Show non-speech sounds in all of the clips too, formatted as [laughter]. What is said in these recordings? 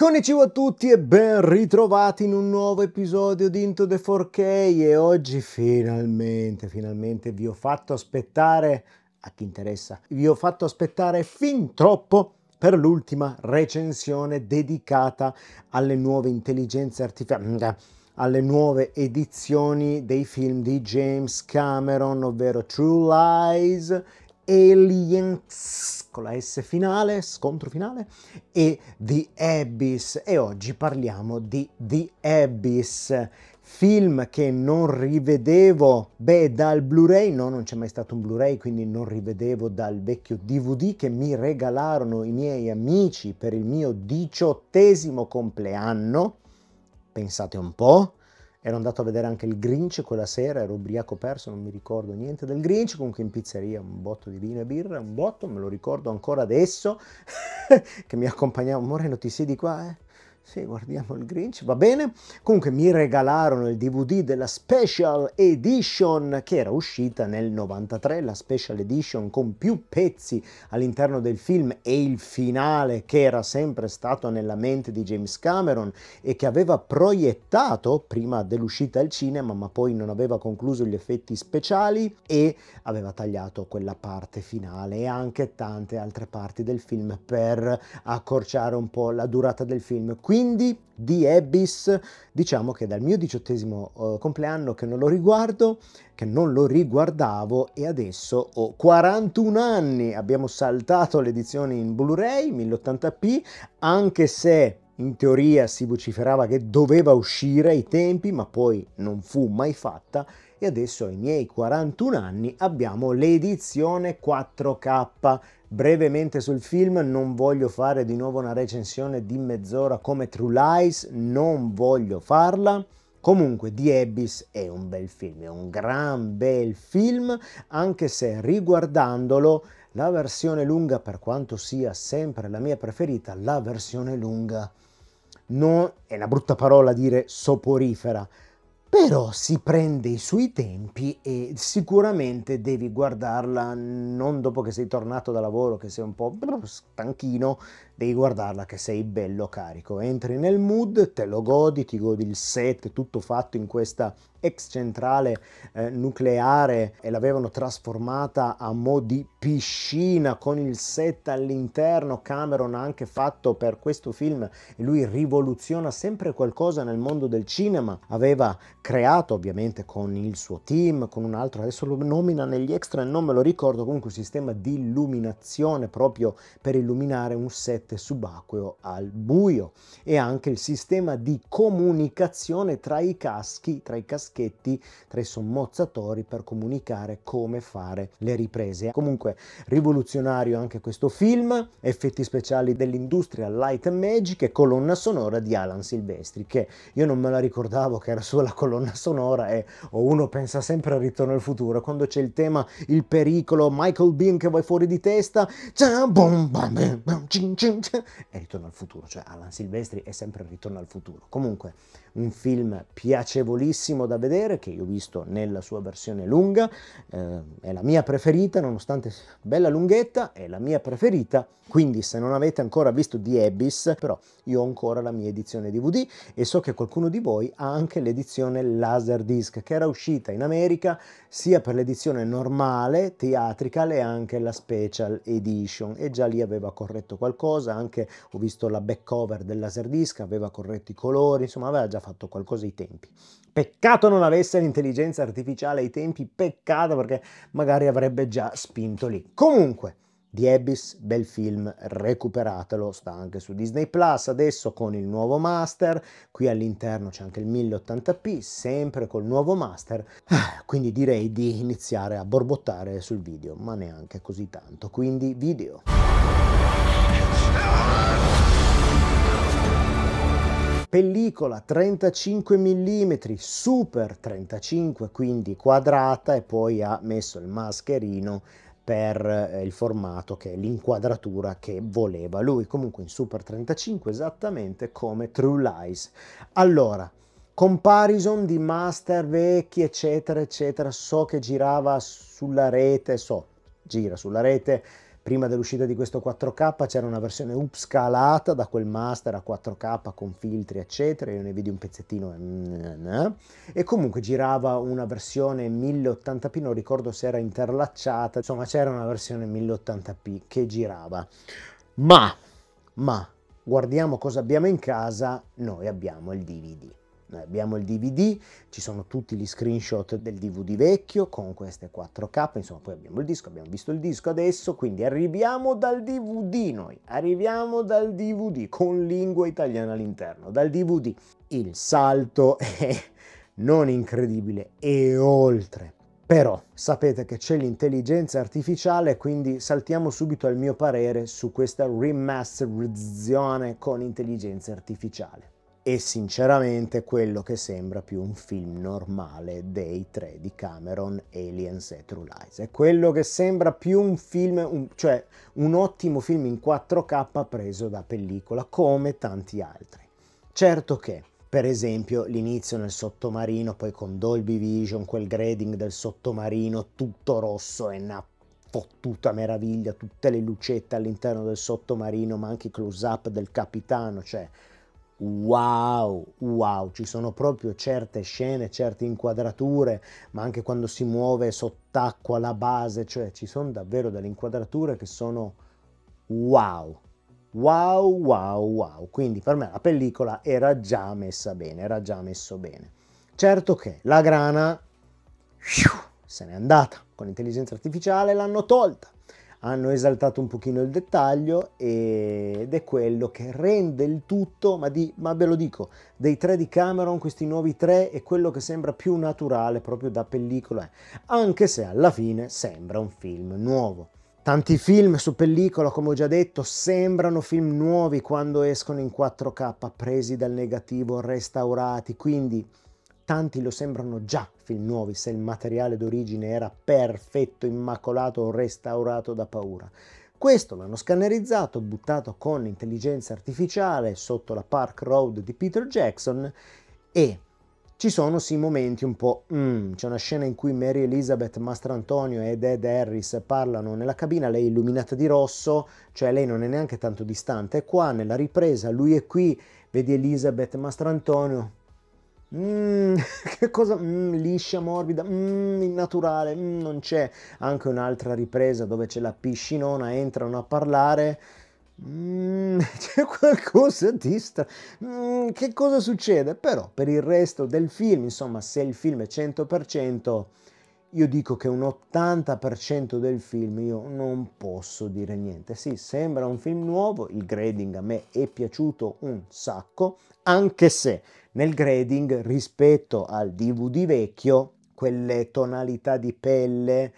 Konnichiwa a tutti e ben ritrovati in un nuovo episodio di Into the 4K e oggi finalmente, finalmente vi ho fatto aspettare, a chi interessa, vi ho fatto aspettare fin troppo per l'ultima recensione dedicata alle nuove intelligenze artificiali, mm, alle nuove edizioni dei film di James Cameron, ovvero True Lies Aliens con la S finale, scontro finale, e The Abyss. E oggi parliamo di The Abyss, film che non rivedevo, beh, dal Blu-ray, no, non c'è mai stato un Blu-ray, quindi non rivedevo dal vecchio DVD che mi regalarono i miei amici per il mio diciottesimo compleanno. Pensate un po'. Ero andato a vedere anche il Grinch quella sera, ero ubriaco perso, non mi ricordo niente del Grinch, comunque in pizzeria un botto di vino e birra, un botto, me lo ricordo ancora adesso, [laughs] che mi accompagnava, non ti siedi qua, eh? Sì, guardiamo il Grinch, va bene. Comunque mi regalarono il DVD della Special Edition che era uscita nel 93, la Special Edition con più pezzi all'interno del film e il finale che era sempre stato nella mente di James Cameron e che aveva proiettato prima dell'uscita al cinema, ma poi non aveva concluso gli effetti speciali e aveva tagliato quella parte finale e anche tante altre parti del film per accorciare un po' la durata del film. Quindi quindi di Abyss, diciamo che dal mio diciottesimo uh, compleanno che non lo riguardo, che non lo riguardavo e adesso ho 41 anni, abbiamo saltato le edizioni in Blu-ray 1080p, anche se in teoria si vociferava che doveva uscire ai tempi, ma poi non fu mai fatta e adesso ai miei 41 anni abbiamo l'edizione 4K. Brevemente sul film, non voglio fare di nuovo una recensione di mezz'ora come True Lies, non voglio farla. Comunque The Abyss è un bel film, è un gran bel film, anche se riguardandolo la versione lunga, per quanto sia sempre la mia preferita, la versione lunga non è una brutta parola dire soporifera, però si prende i suoi tempi e sicuramente devi guardarla non dopo che sei tornato da lavoro, che sei un po' stanchino, devi guardarla che sei bello carico, entri nel mood, te lo godi, ti godi il set tutto fatto in questa ex centrale eh, nucleare e l'avevano trasformata a mo' di piscina con il set all'interno, Cameron ha anche fatto per questo film e lui rivoluziona sempre qualcosa nel mondo del cinema, aveva creato ovviamente con il suo team, con un altro, adesso lo nomina negli extra non me lo ricordo, comunque un sistema di illuminazione proprio per illuminare un set totalmente subacqueo al buio e anche il sistema di comunicazione tra i caschi, tra i caschetti, tra i sommozzatori per comunicare come fare le riprese. Comunque rivoluzionario anche questo film, effetti speciali dell'industria Light and Magic e colonna sonora di Alan Silvestri che io non me la ricordavo che era solo colonna sonora e uno pensa sempre al ritorno al futuro quando c'è il tema il pericolo Michael Bean che vai fuori di testa. Ciao, bom, bam, bam, cin, cin, e Ritorno al futuro, cioè Alan Silvestri è sempre Ritorno al futuro. Comunque, un film piacevolissimo da vedere, che io ho visto nella sua versione lunga, eh, è la mia preferita, nonostante bella lunghetta, è la mia preferita, quindi se non avete ancora visto The Abyss, però io ho ancora la mia edizione DVD e so che qualcuno di voi ha anche l'edizione Laserdisc, che era uscita in America sia per l'edizione normale, teatrical, e anche la special edition, e già lì aveva corretto qualcosa, qualcosa anche, ho visto la back cover del Laserdisc, aveva corretto i colori, insomma aveva già fatto qualcosa ai tempi. Peccato non avesse l'intelligenza artificiale ai tempi, peccato perché magari avrebbe già spinto lì. Comunque, di Abyss, bel film, recuperatelo, sta anche su Disney Plus adesso con il nuovo master, qui all'interno c'è anche il 1080p, sempre col nuovo master, ah, quindi direi di iniziare a borbottare sul video, ma neanche così tanto, quindi video pellicola 35 mm super 35 quindi quadrata e poi ha messo il mascherino per eh, il formato che è l'inquadratura che voleva lui comunque in super 35 esattamente come True Lies allora comparison di master vecchi eccetera eccetera so che girava sulla rete so gira sulla rete prima dell'uscita di questo 4K c'era una versione upscalata da quel master a 4K con filtri eccetera, io ne vedi un pezzettino mm, eh. e comunque girava una versione 1080p, non ricordo se era interlacciata, insomma c'era una versione 1080p che girava. Ma, ma, guardiamo cosa abbiamo in casa, noi abbiamo il DVD. Noi abbiamo il DVD, ci sono tutti gli screenshot del DVD vecchio con queste 4K, insomma poi abbiamo il disco, abbiamo visto il disco adesso, quindi arriviamo dal DVD noi, arriviamo dal DVD con lingua italiana all'interno, dal DVD. Il salto [laughs] è non incredibile, è oltre. Però sapete che c'è l'intelligenza artificiale, quindi saltiamo subito al mio parere su questa remasterizzazione con intelligenza artificiale e sinceramente quello che sembra più un film normale dei tre di Cameron, Aliens e True Lies. È quello che sembra più un film, un, cioè un ottimo film in 4K preso da pellicola, come tanti altri. Certo che, per esempio, l'inizio nel sottomarino, poi con Dolby Vision, quel grading del sottomarino tutto rosso e una fottuta meraviglia, tutte le lucette all'interno del sottomarino, ma anche i close-up del capitano, cioè wow, wow, ci sono proprio certe scene, certe inquadrature, ma anche quando si muove sott'acqua la base, cioè ci sono davvero delle inquadrature che sono wow. Wow, wow, wow. Quindi per me la pellicola era già messa bene, era già messo bene. Certo che la grana se n'è andata con l'intelligenza artificiale, l'hanno tolta hanno esaltato un pochino il dettaglio ed è quello che rende il tutto, ma, di, ma ve lo dico, dei tre di Cameron, questi nuovi tre, è quello che sembra più naturale proprio da pellicola, anche se alla fine sembra un film nuovo. Tanti film su pellicola, come ho già detto, sembrano film nuovi quando escono in 4K, presi dal negativo, restaurati, quindi tanti lo sembrano già film nuovi se il materiale d'origine era perfetto, immacolato o restaurato da paura. Questo l'hanno scannerizzato, buttato con intelligenza artificiale sotto la Park Road di Peter Jackson e ci sono sì momenti un po'... Mm, c'è una scena in cui Mary Elizabeth Mastrantonio ed Ed Harris parlano nella cabina, lei è illuminata di rosso, cioè lei non è neanche tanto distante. Qua nella ripresa lui è qui, vedi Elizabeth Mastrantonio, Mm, [laughs] che cosa? Mm, liscia, morbida, mm, innaturale, mm, non c'è. Anche un'altra ripresa dove c'è la piscinona, entrano a parlare. Mm, [laughs] c'è qualcosa di strano. Mm, che cosa succede? Però per il resto del film, insomma, se il film è 100%, io dico che un 80% del film io non posso dire niente. Sì, sembra un film nuovo, il grading a me è piaciuto un sacco, anche se nel grading rispetto al DVD vecchio, quelle tonalità di pelle,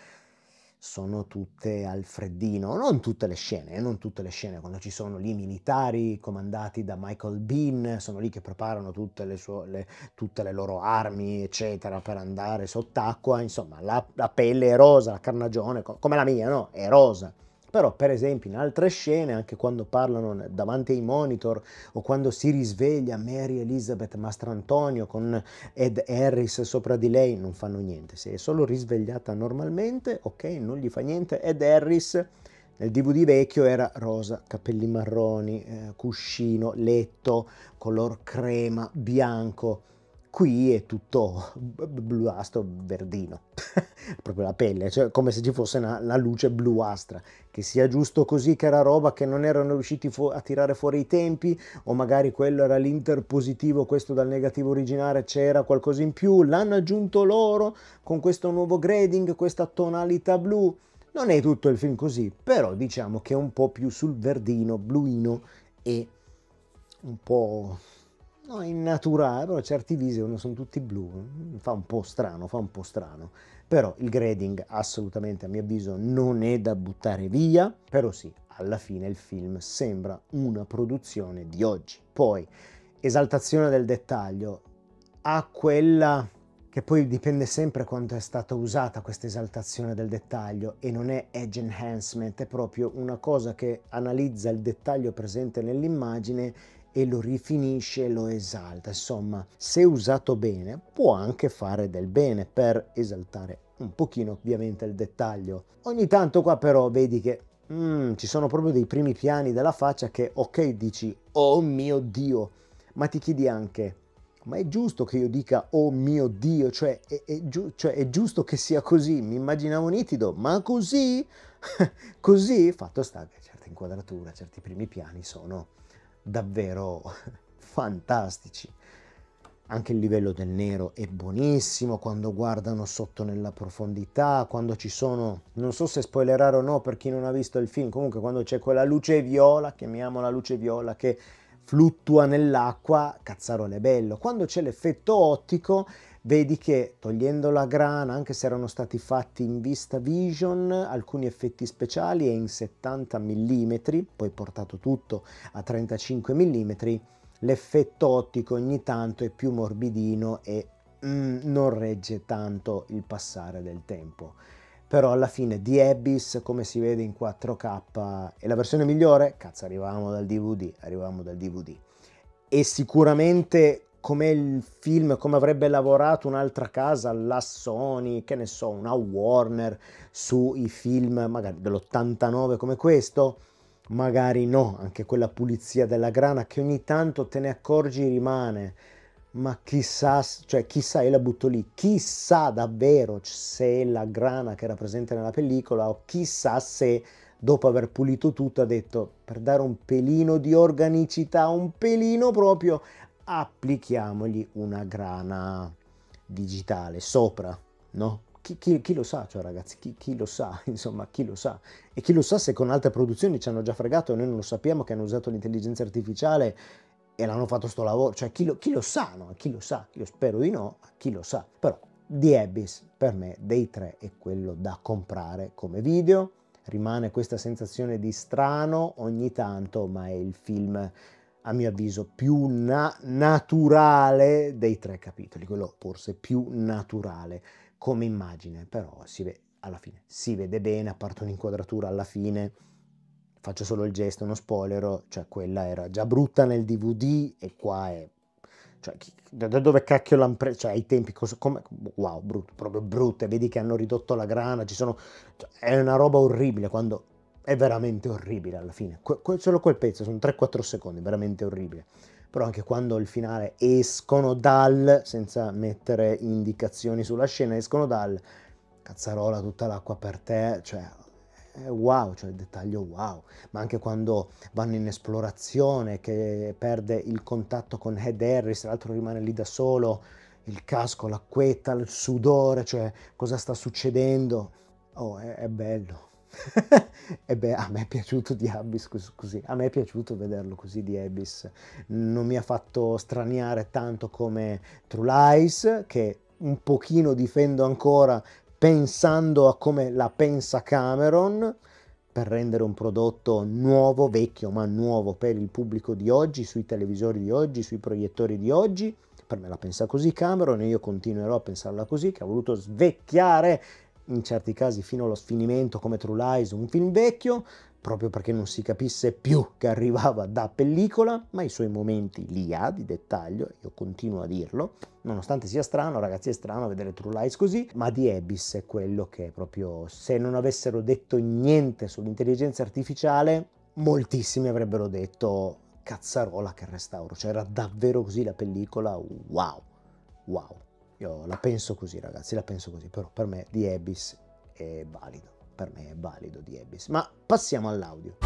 sono tutte al freddino, non tutte le scene, eh, non tutte le scene, quando ci sono lì militari comandati da Michael Bean, sono lì che preparano tutte le, sue, le, tutte le loro armi, eccetera, per andare sott'acqua, insomma, la, la, pelle è rosa, la carnagione, come la mia, no? È rosa. Però per esempio in altre scene, anche quando parlano davanti ai monitor o quando si risveglia Mary Elizabeth Mastrantonio con Ed Harris sopra di lei, non fanno niente. Se è solo risvegliata normalmente, ok, non gli fa niente. Ed Harris nel DVD vecchio era rosa, capelli marroni, eh, cuscino, letto, color crema, bianco qui è tutto bluastro verdino, [laughs] proprio la pelle, cioè come se ci fosse una, una, luce bluastra, che sia giusto così che era roba che non erano riusciti a tirare fuori i tempi, o magari quello era l'interpositivo, questo dal negativo originale c'era qualcosa in più, l'hanno aggiunto loro con questo nuovo grading, questa tonalità blu, non è tutto il film così, però diciamo che è un po' più sul verdino, bluino e un po' no, in naturale, però certi Vision sono tutti blu, mm, fa un po' strano, fa un po' strano. Però il grading assolutamente a mio avviso non è da buttare via, però sì, alla fine il film sembra una produzione di oggi. Poi, esaltazione del dettaglio, ha quella che poi dipende sempre quanto è stata usata questa esaltazione del dettaglio e non è edge enhancement, è proprio una cosa che analizza il dettaglio presente nell'immagine e lo rifinisce lo esalta. Insomma, se usato bene, può anche fare del bene per esaltare un pochino ovviamente il dettaglio. Ogni tanto qua però vedi che mm, ci sono proprio dei primi piani della faccia che ok dici oh mio dio, ma ti chiedi anche ma è giusto che io dica oh mio dio, cioè è, è, giu cioè, è giusto che sia così, mi immaginavo nitido, ma così? [laughs] così? Fatto sta che certe inquadrature, certi primi piani sono davvero [laughs] fantastici. Anche il livello del nero è buonissimo quando guardano sotto nella profondità, quando ci sono, non so se spoilerare o no per chi non ha visto il film, comunque quando c'è quella luce viola, chiamiamola luce viola, che fluttua nell'acqua, cazzarone bello. Quando c'è l'effetto ottico vedi che togliendo la grana, anche se erano stati fatti in vista vision, alcuni effetti speciali e in 70 mm, poi portato tutto a 35 mm, l'effetto ottico ogni tanto è più morbidino e mm, non regge tanto il passare del tempo. Però alla fine di Abyss, come si vede in 4K, è la versione migliore? Cazzo, arrivavamo dal DVD, arrivavamo dal DVD. E sicuramente come il film, come avrebbe lavorato un'altra casa, la Sony, che ne so, una Warner, sui film magari dell'89 come questo, magari no, anche quella pulizia della grana che ogni tanto te ne accorgi rimane, ma chissà, cioè chissà, io la butto lì, chissà davvero se la grana che era presente nella pellicola o chissà se dopo aver pulito tutto ha detto per dare un pelino di organicità, un pelino proprio applichiamogli una grana digitale sopra, no? Chi, chi, chi, lo sa, cioè ragazzi, chi, chi, lo sa, [laughs] insomma, chi lo sa. E chi lo sa se con altre produzioni ci hanno già fregato e noi non lo sappiamo che hanno usato l'intelligenza artificiale e l'hanno fatto sto lavoro. Cioè, chi lo, lo sa, no? Chi lo sa? Io spero di no, ma chi lo sa? Però The Abyss, per me, dei tre è quello da comprare come video. Rimane questa sensazione di strano ogni tanto, ma è il film a mio avviso, più na- naturale dei tre capitoli, quello forse più naturale come immagine, però si ve- alla fine si vede bene, a parte un'inquadratura alla fine, faccio solo il gesto, uno spoiler, cioè quella era già brutta nel DVD e qua è... Cioè, da dove cacchio l'hanno presa? Cioè, ai tempi, cosa, come, wow, brutto, proprio brutta, vedi che hanno ridotto la grana, ci sono... Cioè, è una roba orribile quando è veramente orribile alla fine. Que- solo quel pezzo, sono 3-4 secondi, veramente orribile. Però anche quando il finale escono dal, senza mettere indicazioni sulla scena, escono dal, cazzarola tutta l'acqua per te, cioè wow, cioè il dettaglio wow, ma anche quando vanno in esplorazione che perde il contatto con Ed Harris, tra l'altro rimane lì da solo, il casco, l'acquetta, il sudore, cioè cosa sta succedendo, oh è, è bello. [laughs] e beh, a me è piaciuto di Abyss così, a me è piaciuto vederlo così di Abyss. Non mi ha fatto straniare tanto come True Lies, che un pochino difendo ancora pensando a come la pensa Cameron per rendere un prodotto nuovo, vecchio ma nuovo per il pubblico di oggi, sui televisori di oggi, sui proiettori di oggi. Per me la pensa così Cameron e io continuerò a pensarla così, che ha voluto svecchiare in certi casi fino allo sfinimento come True Lies, un film vecchio, proprio perché non si capisse più che arrivava da pellicola, ma i suoi momenti li ha di dettaglio, io continuo a dirlo, nonostante sia strano, ragazzi è strano vedere True Lies così, ma di Abyss è quello che proprio se non avessero detto niente sull'intelligenza artificiale, moltissimi avrebbero detto cazzarola che restauro, cioè era davvero così la pellicola, wow, wow. Io la penso così, ragazzi, la penso così, però per me di Abyss è valido, per me è valido di Abyss. Ma passiamo all'audio.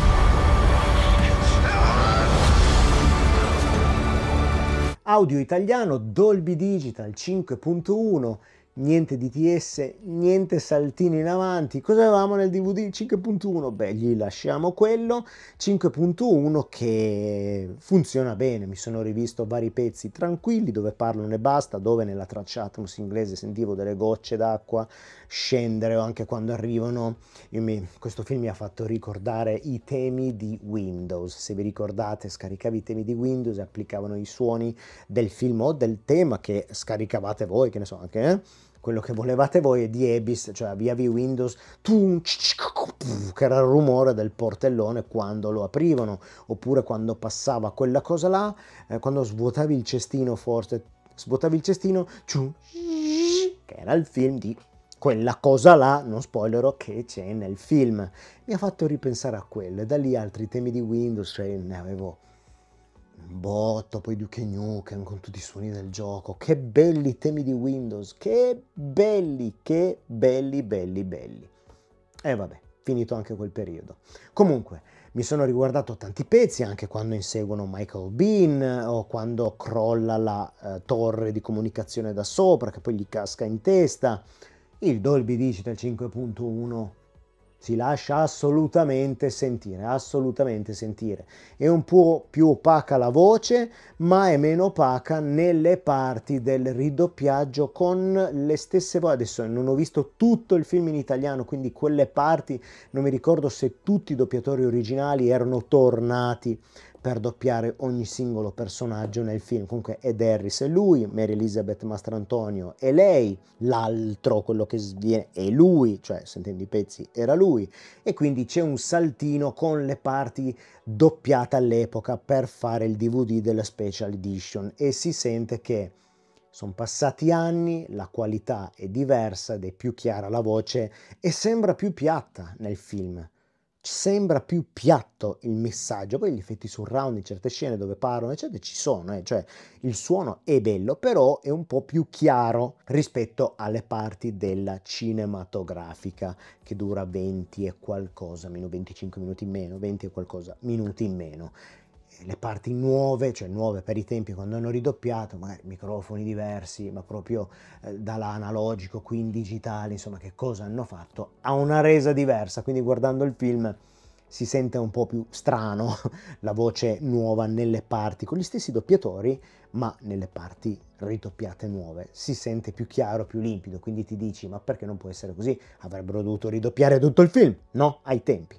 Audio italiano Dolby Digital 5.1 niente DTS, niente saltini in avanti. Cosa avevamo nel DVD 5.1? Beh, gli lasciamo quello. 5.1 che funziona bene, mi sono rivisto vari pezzi tranquilli dove parlano e basta, dove nella traccia Atmos inglese sentivo delle gocce d'acqua scendere o anche quando arrivano. Mi, questo film mi ha fatto ricordare i temi di Windows. Se vi ricordate, scaricavi i temi di Windows e applicavano i suoni del film o del tema che scaricavate voi, che ne so, anche... Eh? quello che volevate voi e di Ebis, cioè avviavi Windows, che era il rumore del portellone quando lo aprivano, oppure quando passava quella cosa là, eh, quando svuotavi il cestino forse, svuotavi il cestino, che era il film di quella cosa là, non spoilerò, che c'è nel film. Mi ha fatto ripensare a quello, e da lì altri temi di Windows, cioè ne avevo Botto, poi Duke Nukem con tutti i suoni del gioco. Che belli temi di Windows, che belli, che belli, belli, belli. E eh, vabbè, finito anche quel periodo. Comunque, mi sono riguardato tanti pezzi, anche quando inseguono Michael Bean eh, o quando crolla la eh, torre di comunicazione da sopra, che poi gli casca in testa. Il Dolby Digital 5.1 si lascia assolutamente sentire, assolutamente sentire. È un po' più opaca la voce, ma è meno opaca nelle parti del ridoppiaggio con le stesse voci. Adesso non ho visto tutto il film in italiano, quindi quelle parti non mi ricordo se tutti i doppiatori originali erano tornati per doppiare ogni singolo personaggio nel film. Comunque Ed Harris è lui, Mary Elizabeth Mastrantonio è lei, l'altro, quello che viene, è lui, cioè sentendo i pezzi era lui, e quindi c'è un saltino con le parti doppiate all'epoca per fare il DVD della Special Edition e si sente che sono passati anni, la qualità è diversa ed è più chiara la voce e sembra più piatta nel film sembra più piatto il messaggio, poi gli effetti surround in certe scene dove parlano, eccetera, ci sono, eh? cioè il suono è bello, però è un po' più chiaro rispetto alle parti della cinematografica che dura 20 e qualcosa, meno 25 minuti in meno, 20 e qualcosa minuti in meno le parti nuove, cioè nuove per i tempi quando hanno ridoppiato, magari microfoni diversi, ma proprio eh, dall'analogico qui in digitale, insomma che cosa hanno fatto, ha una resa diversa, quindi guardando il film si sente un po' più strano [laughs] la voce nuova nelle parti con gli stessi doppiatori, ma nelle parti ridoppiate nuove si sente più chiaro, più limpido, quindi ti dici ma perché non può essere così? Avrebbero dovuto ridoppiare tutto il film, no? Ai tempi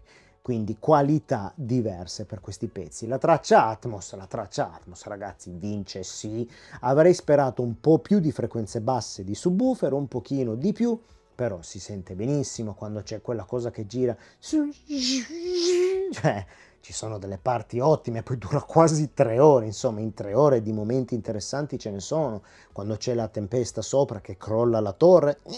quindi qualità diverse per questi pezzi. La traccia Atmos, la traccia Atmos ragazzi vince sì, avrei sperato un po' più di frequenze basse di subwoofer, un pochino di più, però si sente benissimo quando c'è quella cosa che gira, cioè ci sono delle parti ottime, poi dura quasi tre ore, insomma in tre ore di momenti interessanti ce ne sono, quando c'è la tempesta sopra che crolla la torre, [sniffs]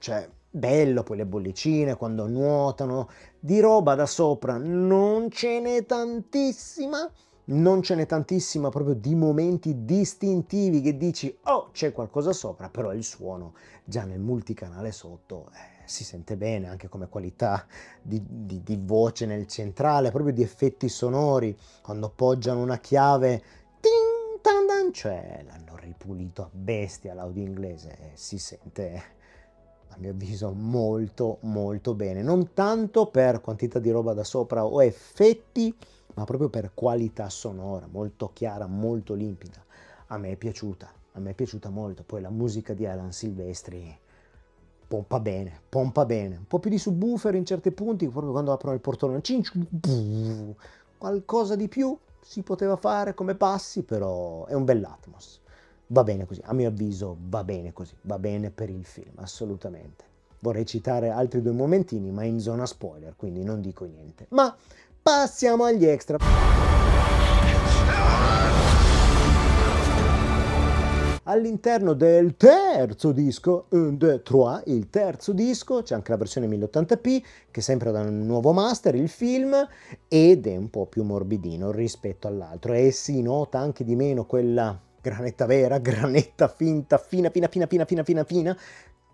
cioè Bello poi le bollicine quando nuotano, di roba da sopra non ce n'è tantissima, non ce n'è tantissima proprio di momenti distintivi che dici oh c'è qualcosa sopra, però il suono già nel multicanale sotto eh, si sente bene anche come qualità di, di, di voce nel centrale, proprio di effetti sonori, quando poggiano una chiave ting, tan, dan, cioè l'hanno ripulito a bestia l'audio inglese, eh, si sente a mio avviso molto molto bene, non tanto per quantità di roba da sopra o effetti, ma proprio per qualità sonora, molto chiara, molto limpida. A me è piaciuta, a me è piaciuta molto. Poi la musica di Alan Silvestri pompa bene, pompa bene, un po' più di subwoofer in certi punti, proprio quando aprono il portone, qualcosa di più si poteva fare come passi, però è un bell'atmos va bene così, a mio avviso va bene così, va bene per il film, assolutamente. Vorrei citare altri due momentini, ma in zona spoiler, quindi non dico niente. Ma passiamo agli extra. All'interno del terzo disco, Un, Deux, Trois, il terzo disco, c'è anche la versione 1080p, che è sempre da un nuovo master, il film, ed è un po' più morbidino rispetto all'altro. E si nota anche di meno quella granetta vera, [laughs] granetta finta, fina, fina, fina, fina, fina, fina, fina,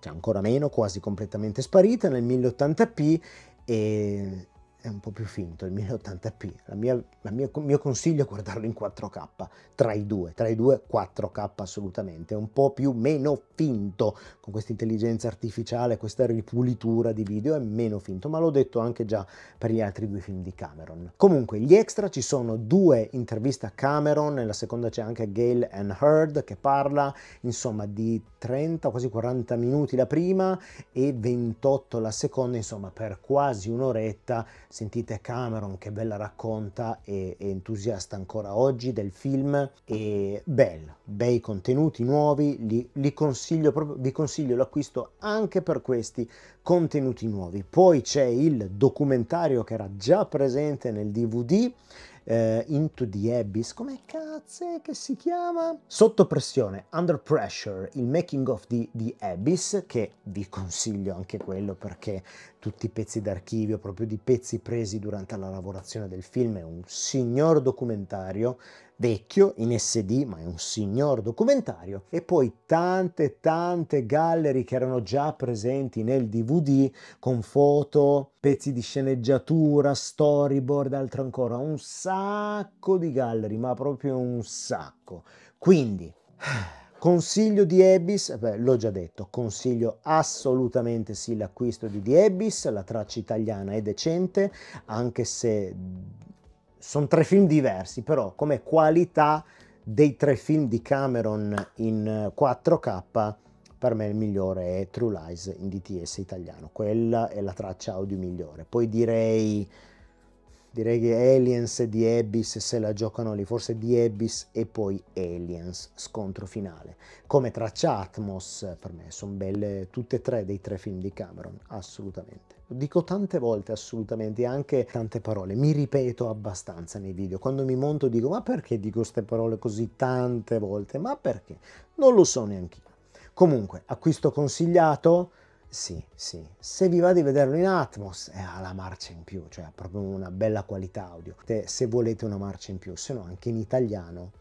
c'è ancora meno, quasi completamente sparita nel 1080p e è un po' più finto, il 1080p. Il mia, mio consiglio è guardarlo in 4K, tra i due, tra i due 4K assolutamente, è un po' più meno finto con questa intelligenza artificiale, questa ripulitura di video è meno finto, ma l'ho detto anche già per gli altri due film di Cameron. Comunque, gli extra ci sono due interviste a Cameron, nella seconda c'è anche Gail and Heard che parla, insomma, di 30, quasi 40 minuti la prima e 28 la seconda, insomma, per quasi un'oretta Sentite Cameron che ve la racconta e è entusiasta ancora oggi del film e bello, bei contenuti nuovi, li, li consiglio proprio, vi consiglio l'acquisto anche per questi contenuti nuovi. Poi c'è il documentario che era già presente nel DVD eh, Into the Abyss, come cazzo che si chiama? Sotto pressione, Under Pressure, il making of the, di Abyss, che vi consiglio anche quello perché tutti i pezzi d'archivio, proprio di pezzi presi durante la lavorazione del film, è un signor documentario vecchio in SD, ma è un signor documentario, e poi tante tante gallery che erano già presenti nel DVD con foto, pezzi di sceneggiatura, storyboard, altro ancora, un sacco di gallery, ma proprio un sacco. Quindi Consiglio di Ebis, beh, l'ho già detto, consiglio assolutamente sì l'acquisto di Ebis, la traccia italiana è decente, anche se sono tre film diversi, però come qualità dei tre film di Cameron in 4K, eh, per me il migliore è True Lies in DTS italiano. Quella è la traccia audio migliore. Poi direi, direi che Aliens e The Abyss se la giocano lì, forse The Abyss e poi Aliens, scontro finale. Come traccia Atmos, per me sono belle tutte e tre dei tre film di Cameron, assolutamente dico tante volte assolutamente, anche tante parole, mi ripeto abbastanza nei video, quando mi monto dico ma perché dico queste parole così tante volte, ma perché? Non lo so neanche io. Comunque, acquisto consigliato? Sì, sì. Se vi va di vederlo in Atmos, ha la marcia in più, cioè ha proprio una bella qualità audio. Se volete una marcia in più, se no anche in italiano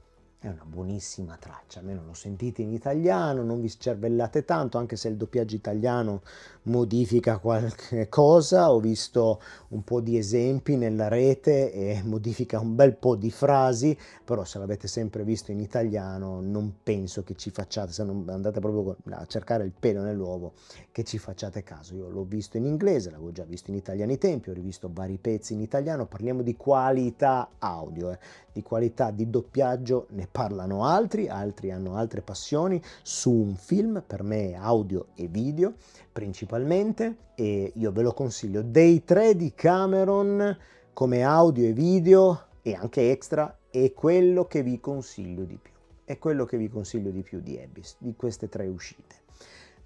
è una buonissima traccia, almeno lo sentite in italiano, non vi scervellate tanto, anche se il doppiaggio italiano modifica qualche cosa. Ho visto un po' di esempi nella rete e [laughs] modifica un bel po' di frasi, però se l'avete sempre visto in italiano non penso che ci facciate, se non andate proprio a cercare il pelo nell'uovo, che ci facciate caso. Io l'ho visto in inglese, l'avevo già visto in italiano ai tempi, ho rivisto vari pezzi in italiano, parliamo di qualità audio, eh. di qualità di doppiaggio ne parlano altri, altri hanno altre passioni su un film, per me audio e video principalmente, e io ve lo consiglio. Dei tre di Cameron come audio e video e anche extra è quello che vi consiglio di più. È quello che vi consiglio di più di Abyss, di queste tre uscite.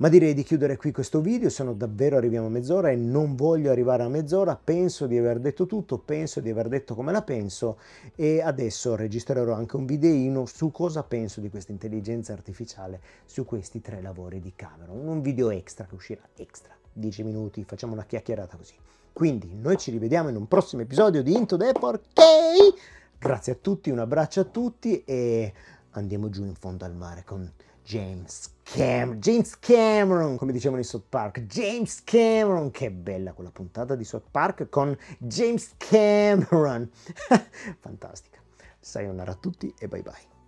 Ma direi di chiudere qui questo video, se no davvero arriviamo a mezz'ora e non voglio arrivare a mezz'ora, penso di aver detto tutto, penso di aver detto come la penso e adesso registrerò anche un videino su cosa penso di questa intelligenza artificiale su questi tre lavori di Cameron, un video extra che uscirà extra, 10 minuti, facciamo una chiacchierata così. Quindi noi ci rivediamo in un prossimo episodio di Into the Porkey! Grazie a tutti, un abbraccio a tutti e andiamo giù in fondo al mare con James Cameron, James Cameron, come dicevano i South Park, James Cameron, che bella quella puntata di South Park con James Cameron, [laughs] fantastica. Sayonara a tutti e bye bye.